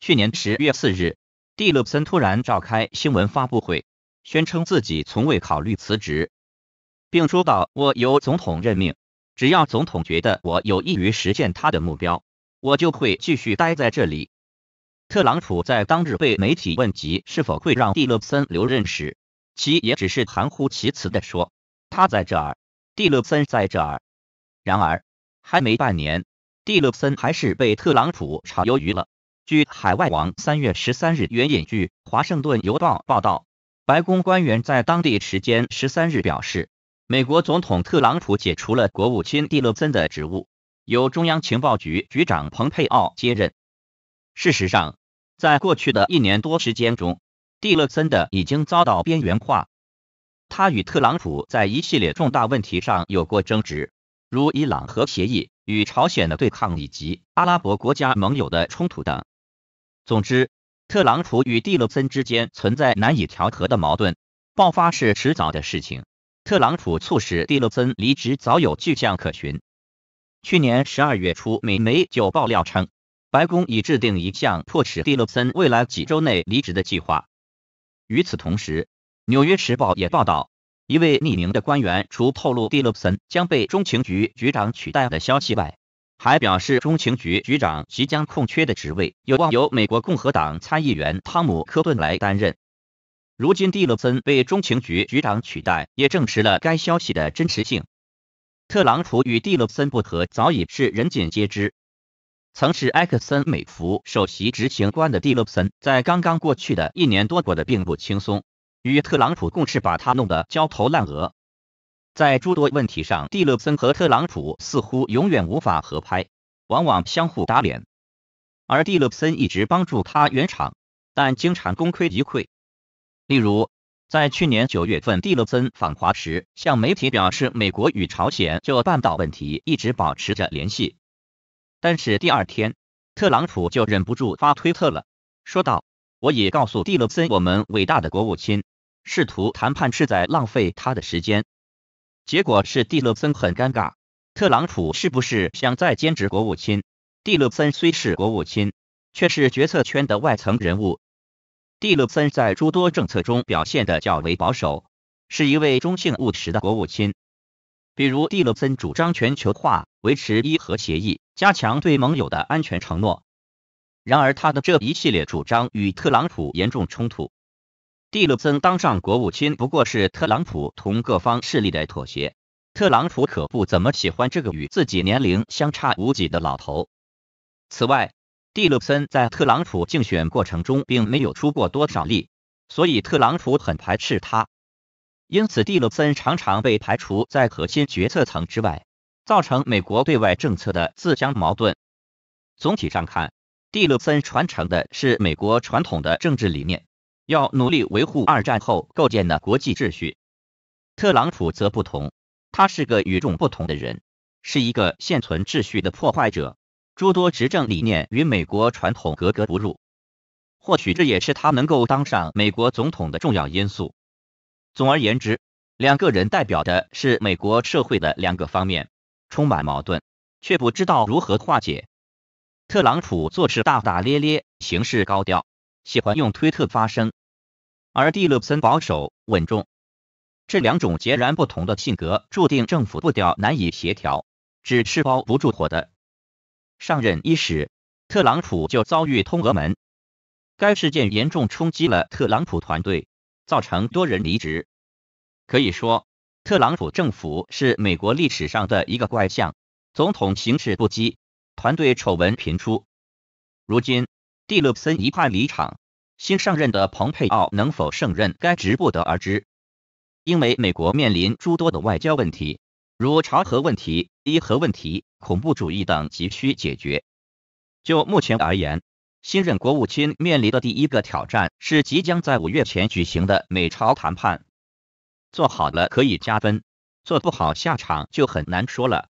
去年十月四日，蒂勒森突然召开新闻发布会，宣称自己从未考虑辞职，并说道：“我由总统任命，只要总统觉得我有益于实现他的目标，我就会继续待在这里。”特朗普在当日被媒体问及是否会让蒂勒森留任时，其也只是含糊其辞的说：“他在这儿，蒂勒森在这儿。”然而，还没半年，蒂勒森还是被特朗普炒鱿鱼了。据海外网三月十三日援引据《华盛顿邮报》报道，白宫官员在当地时间十三日表示，美国总统特朗普解除了国务卿蒂勒森的职务，由中央情报局局长蓬佩奥接任。事实上，在过去的一年多时间中，蒂勒森的已经遭到边缘化。他与特朗普在一系列重大问题上有过争执，如伊朗核协议、与朝鲜的对抗以及阿拉伯国家盟友的冲突等。总之，特朗普与蒂勒森之间存在难以调和的矛盾，爆发是迟早的事情。特朗普促使蒂勒森离职早有迹象可循。去年十二月初，美媒就爆料称，白宫已制定一项迫使蒂勒森未来几周内离职的计划。与此同时，《纽约时报》也报道，一位匿名的官员除透露蒂勒森将被中情局局长取代的消息外，还表示，中情局局长即将空缺的职位有望由美国共和党参议员汤姆·科顿来担任。如今蒂勒森被中情局局长取代，也证实了该消息的真实性。特朗普与蒂勒森不和早已是人尽皆知。曾是埃克森美孚首席执行官的蒂勒森，在刚刚过去的一年多过得并不轻松，与特朗普共事把他弄得焦头烂额。在诸多问题上，蒂勒森和特朗普似乎永远无法合拍，往往相互打脸。而蒂勒森一直帮助他圆场，但经常功亏一篑。例如，在去年九月份，蒂勒森访华时，向媒体表示美国与朝鲜就半岛问题一直保持着联系，但是第二天，特朗普就忍不住发推特了，说道：“我也告诉蒂勒森，我们伟大的国务卿，试图谈判是在浪费他的时间。”结果是蒂勒森很尴尬。特朗普是不是想再兼职国务卿？蒂勒森虽是国务卿，却是决策圈的外层人物。蒂勒森在诸多政策中表现得较为保守，是一位中性务实的国务卿。比如，蒂勒森主张全球化、维持伊核协议、加强对盟友的安全承诺。然而，他的这一系列主张与特朗普严重冲突。蒂勒森当上国务卿不过是特朗普同各方势力的妥协。特朗普可不怎么喜欢这个与自己年龄相差无几的老头。此外，蒂勒森在特朗普竞选过程中并没有出过多少力，所以特朗普很排斥他。因此，蒂勒森常常被排除在核心决策层之外，造成美国对外政策的自相矛盾。总体上看，蒂勒森传承的是美国传统的政治理念。要努力维护二战后构建的国际秩序。特朗普则不同，他是个与众不同的人，是一个现存秩序的破坏者。诸多执政理念与美国传统格格不入，或许这也是他能够当上美国总统的重要因素。总而言之，两个人代表的是美国社会的两个方面，充满矛盾，却不知道如何化解。特朗普做事大大咧咧，行事高调，喜欢用推特发声。而蒂勒森保守稳重，这两种截然不同的性格注定政府步调难以协调，只吃包不住火的。上任伊始，特朗普就遭遇通俄门，该事件严重冲击了特朗普团队，造成多人离职。可以说，特朗普政府是美国历史上的一个怪象，总统行事不羁，团队丑闻频出。如今，蒂勒森一派离场。新上任的蓬佩奥能否胜任该职不得而知，因为美国面临诸多的外交问题，如朝核问题、伊核问题、恐怖主义等急需解决。就目前而言，新任国务卿面临的第一个挑战是即将在五月前举行的美朝谈判，做好了可以加分，做不好下场就很难说了。